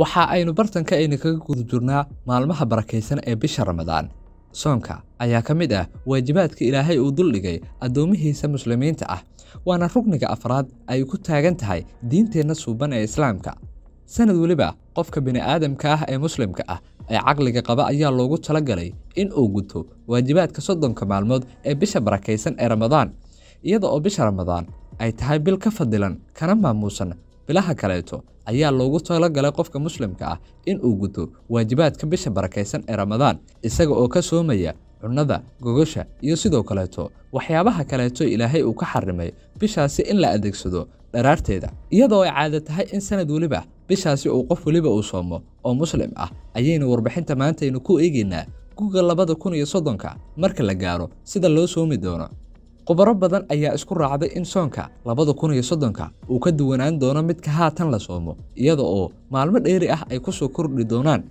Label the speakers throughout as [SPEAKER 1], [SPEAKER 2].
[SPEAKER 1] waxa aynu bartanka ayna kaga guda maalmaha barakaysan ee bisha ramadaan soonka ayaa ka mid ah waajibaadka ilaahay uu duldhigay addoommihiisa muslimiinta ah waana rugniga afraad ay ku taagan tahay diinteenna suuban ee islaamka sanad weliba qofka bini'aadamka ah ee muslimka ah ee caqliga qaba ayaa loogu tala galay in uu guto waajibaadka soddonka maalmood ee bisha barakaysan ee ramadaan iyada oo bisha ramadaan ay tahay bil ka fadilan kana maamuusan bilaha kaleeto ayaa loogu talogalay qofka muslimka ah in uu guto waajibaadka bisha barakaysan ee ramadaan isaga oo ka soomaya cunnada gogosha iyo sidoo kaleeto waxyaabaha kaleeto ilaahay uu ka xarimay bishaasi in la adeegsado dharaarteeda iyadoo ay caada tahay in sanad weliba bishaasi uu qof weliba uu soomo oo muslim ah ayaynu warbixinta maantaynu ku eegaynaa guga labada kun iyo soddonka marka la gaaro sida loo soomi doono khubaro badan ayaa isku raacday in soonka labada kun iyo soddonka uu ka duwanaan doono midka haatan la soomo iyada oo maalmo dheeri ah ay ku soo kordhi doonaan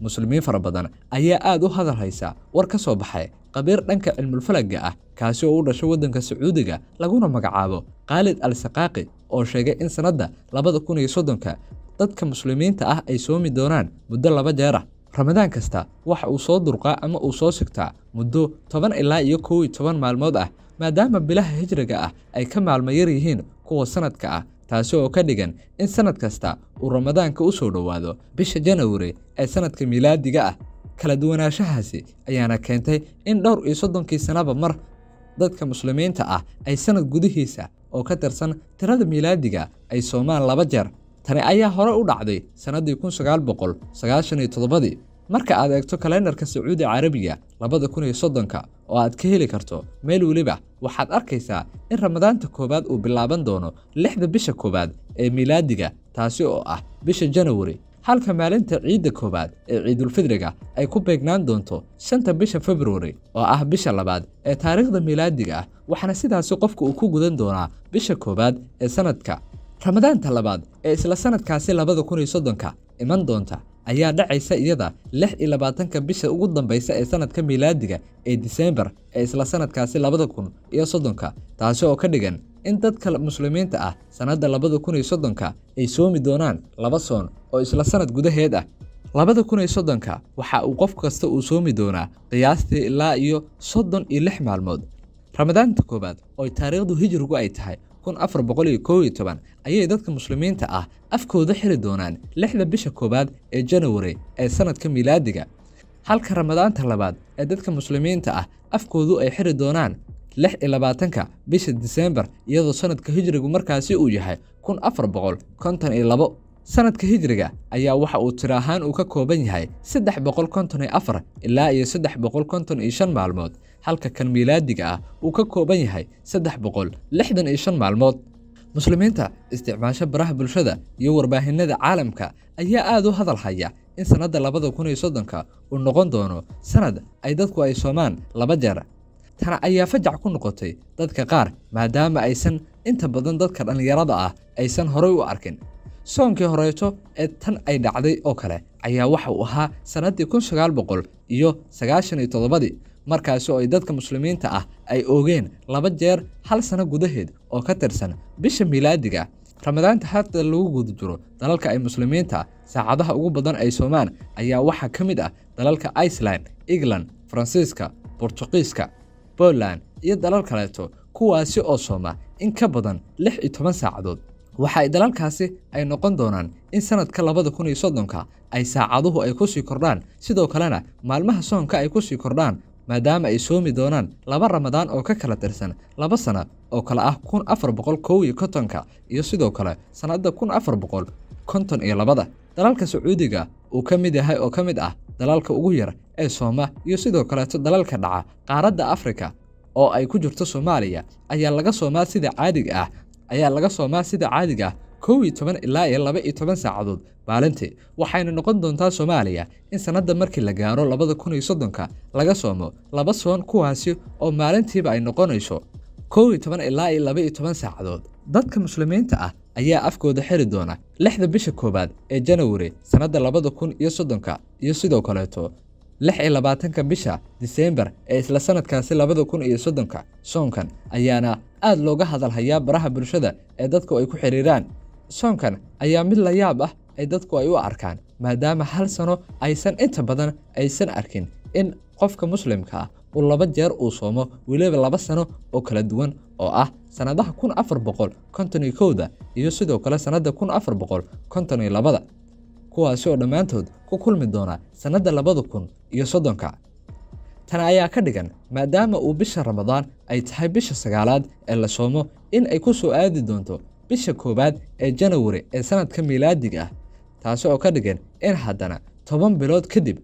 [SPEAKER 1] muslimiin fara badan ayaa aad u hadal haysa war ka soo baxay khabiir dhanka cilmulfalagga ah kaasi oo u dhashay waddanka sacuudiga laguna magacaabo khaalid al sakaaqi oo sheegay in sannadda labada kun iyo soddonka dadka muslimiinta ah ay soomi doonaan muddo laba jeer ah ramadaan kasta waxa uu soo durqaa ama uu soo sigtaa muddo toban ilaa iyo kow iyo toban maalmood ah maadaama bilaha hijriga ah ay ka maalmo yar yihiin kuwa sannadka ah taasi oo ka dhigan in sanad kasta uu ramadaanka u soo dhowaado bisha janawari ee sannadka miilaadiga ah kala duwanaanshahaasi ayaana keentay in dhowr iyo soddonkii sannaba mar dadka muslimiinta ah ay sannad gudihiisa oo ka tirsan tirada miilaadiga ay soomaan laba jeer tani ayaa hore u dhacday sannadii dii marka aad eegto kalendarka sacuudi carabiga labada kun iyo soddonka oo aad ka heli karto meel weliba waxaad arkaysaa in ramadaanta koowaad uu bilaaban doono lixda bisha koowaad ee miilaadiga taasi oo ah bisha januwari halka maalinta ciidda koowaad ee ciidulfidriga ay ku beegnaan doonto shanta bisha februari oo ah bisha labaad ee taariikhda miilaadiga ah waxaana sidaasi qofku uu ku gudan doonaa bisha koowaad ee sannadka ramadaanta labaad ee isla sannadkaasi labada kun iyo soddonka iman doonta ayaa dhacaysa iyada lix iyo labaatanka bisha ugu dambaysa ee sanadka miilaadiga ee diseembar ee isla sannadkaasi labada kun iyo soddonka taasi oo ka dhigan in dadka muslimiinta ah sannadda labada kun iyo soddonka ay soomi doonaan laba soon oo isla sanad gudaheed ah labada kun iyo soddonka waxa uu qof kasta uu soomi doonaa qiyaastii ilaa iyo soddon iyo lix maalmood ramadaanta koowaad oo taariikhdu hijrigu ay tahay ayay dadka muslimiinta ah afkooda xiri doonaan lixda bisha koowaad ee janawari ee sannadka miilaadiga halka ramadaanta labaad ee dadka muslimiinta ah afkoodu ay xiri doonaan lix iyo labaatanka bisha diseembar iyadoo sannadka hijrigu markaasi uu yahay kun afar boqol konton iyo labo sannadka hijriga ayaa waxa uu tir ahaan uu ka kooban yahay saddex boqol konton iyo afar ilaa iyo saddex boqol konton iyo shan maalmood halka kan miilaadiga ah uu ka kooban yahay saddex boqol lixdan iyo shan maalmood muslimiinta isticmaasho baraha bulshada iyo warbaahinada caalamka ayaa aad u hadal haya in sannadda labada kun iyo soddonka uu noqon doono sannad ay dadku ay soomaan laba jeer tana ayaa fajac ku noqotay dadka qaar maadaama aysan inta badan dadka dhallinyarada ah aysan horey u arkin soonkii horeeto ee tan ay dhacday oo kale ayaa waxa uu ahaa sannaddii kun sagaal boqol iyo sagaashan iyo toddobadii markaasi oo ay dadka muslimiinta ah ay oogeen laba jeer hal sano gudaheed oo ka tirsan bisha miilaadiga ramadaanta hadda lagu guda jiro dalalka ay muslimiinta saacadaha ugu badan ay soomaan ayaa waxaa ka mid ah dalalka iceland england faransiiska bortugiiska boland iyo dalal kaleeto kuwaasi oo sooma in ka badan lix iyo toban saacadood waxa ay dalalkaasi ay noqon doonaan in sannadka labada kun iyo soddonka ay saacaduhu ay ku sii kordhaan sidoo kalena maalmaha soonka ay ku sii kordhaan maadaama ay soomi doonaan laba ramadaan oo ka kala tirsan laba sana oo kale ah kun afar boqol kow iyo kontonka iyo sidoo kale sannadda kun afar boqol konton iyo labada dalalka sacuudiga uu ka mid yahay oo ka mid ah dalalka ugu yar ee sooma iyo sidoo kaleeto dalalka dhaca qaaradda afrika oo ay ku jirto soomaaliya ayaa laga soomaa sida caadiga ah ayaa laga soomaa sida caadiga ah kow iyo toban ilaa iyo laba iyo toban saacadood maalintii waxayna noqon doontaa soomaaliya in sannadda markii la gaaro labada kun iyo soddonka laga soomo laba soon kuwaasi oo maalintiiba ay noqonayso kow iyo toban ilaa iyo laba iyo toban saacadood dadka muslimiinta ah ayaa afkooda xiri doona lixda bisha koowaad ee janawari sannadda labada kun iyo soddonka iyo sidoo kaleeto lix iyo labaatanka bisha diseembar ee isla sanadkaasi labada kun iyo soddonka soonkan ayaana aad looga hadalhayaa baraha bulshada ee dadku ay ku xidhiiraan soonkan ayaa mid la yaab ah ay dadku ay u arkaan maadaama hal sano aysan inta badan aysan arkin in qofka muslimka ah uu laba jeer uu soomo weliba laba sano oo kala duwan oo ah sannadaha kun afar boqol konton iyo kowda iyo sidoo kale sannadda kun afar boqol konton iyo labada kuwaasi oo dhammaantood ku kulmi doona sannadda labada kun iyo soddonka tan ayaa ka dhigan maadaama uu bisha ramadaan ay tahay bisha sagaalaad ee la soomo in ay ku soo aadi doonto bisha koowaad ee janawari ee sanadka miilaadiga ah taasi oo ka dhigan in haddana toban bilood kadib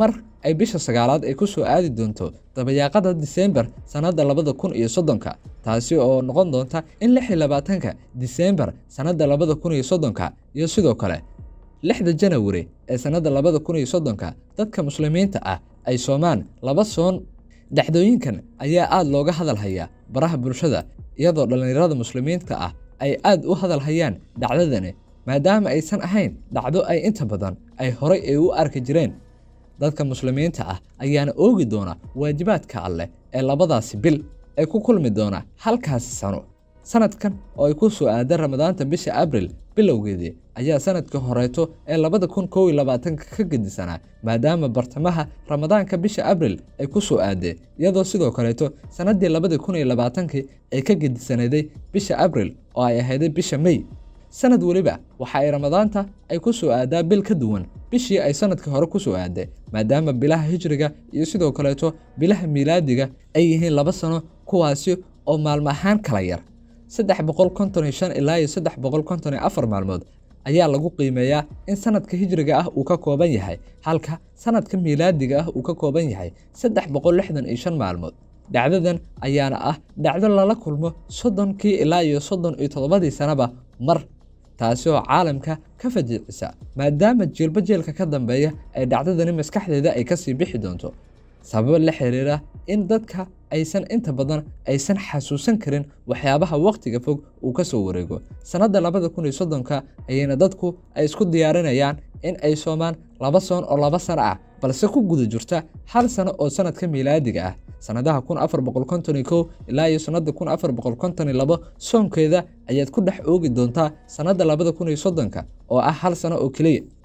[SPEAKER 1] mar ay bisha sagaalaad ay ku soo aadi doonto dabayaaqada diseembar sannadda labada kun iyo soddonka taasi oo noqon doonta in lix iyo labaatanka diseembar sannadda labada kun iyo soddonka iyo sidoo kale lixda janawari ee sannadda labada kun iyo soddonka dadka muslimiinta ah ay soomaan laba soon dhacdooyinkan ayaa aad looga hadal hayaa baraha bulshada iyadoo dhallinyarada muslimiinta ah ay aad u hadal hayaan dhacdadani maadaama aysan ahayn dhacdo ay inta badan ay horay ay u arki jireen dadka muslimiinta ah ayaana oogi doona waajibaadka alleh ee labadaasi bil ee ku kulmi doona halkaasi sano sanadkan oo ay ku soo aadeen ramadaanta bisha abril bilowgeedii ayaa sanadka horeeto ee labada kun kow iyo labaatanka ka gedisanaa maadaama bartamaha ramadaanka bisha abril ay ku soo aadee iyadoo sidoo kaleeto sannadii labadii kun iyo labaatankii ay ka gedisanayday bisha abril oo ay ahayday bisha mey sanad weliba waxa ay ramadaanta ay ku soo aadaa bil ka duwan bishii ay sanadkii hore ku soo aadee maadaama bilaha hijriga iyo sidoo kaleeto bilaha miilaadiga ay yihiin laba sano kuwaasi oo maalmo ahaan kala yar saddex boqol konton shan ilaa iyo saddex boqol konton iyo afar maalmood ayaa lagu qiimeeyaa in sanadka hijriga ah uu ka kooban yahay halka sanadka miilaadiga ah uu ka kooban yahay saddex boqol lixdan iyo shan maalmood dhacdadan ayaana ah dhacdo lala kulmo soddonkii ilaa iyo soddon iyo toddobadii sanaba mar taasi oo caalamka ka fajiicisa maadaama jielba jeelka ka dambeeya ay dhacdadani maskaxdeeda ay kasii bixi doonto sababo la xiriira in dadka aysan inta badan aysan xasuusan karin waxyaabaha wakhtiga fog uu ka soo wareego sannadda labada kun iyo soddonka ayayna dadku ay isku diyaarinayaan in ay soomaan laba soon oo laba sano ah balse ku guda jirta hal sano oo sannadka miilaadiga ah sannadaha kun afar boqol konton kow ilaa iyo sannadda kun afar boqol konton labo soonkeeda ayaad ku dhex oogi doontaa sannadda labada kun iyo soddonka oo ah hal sano oo keliya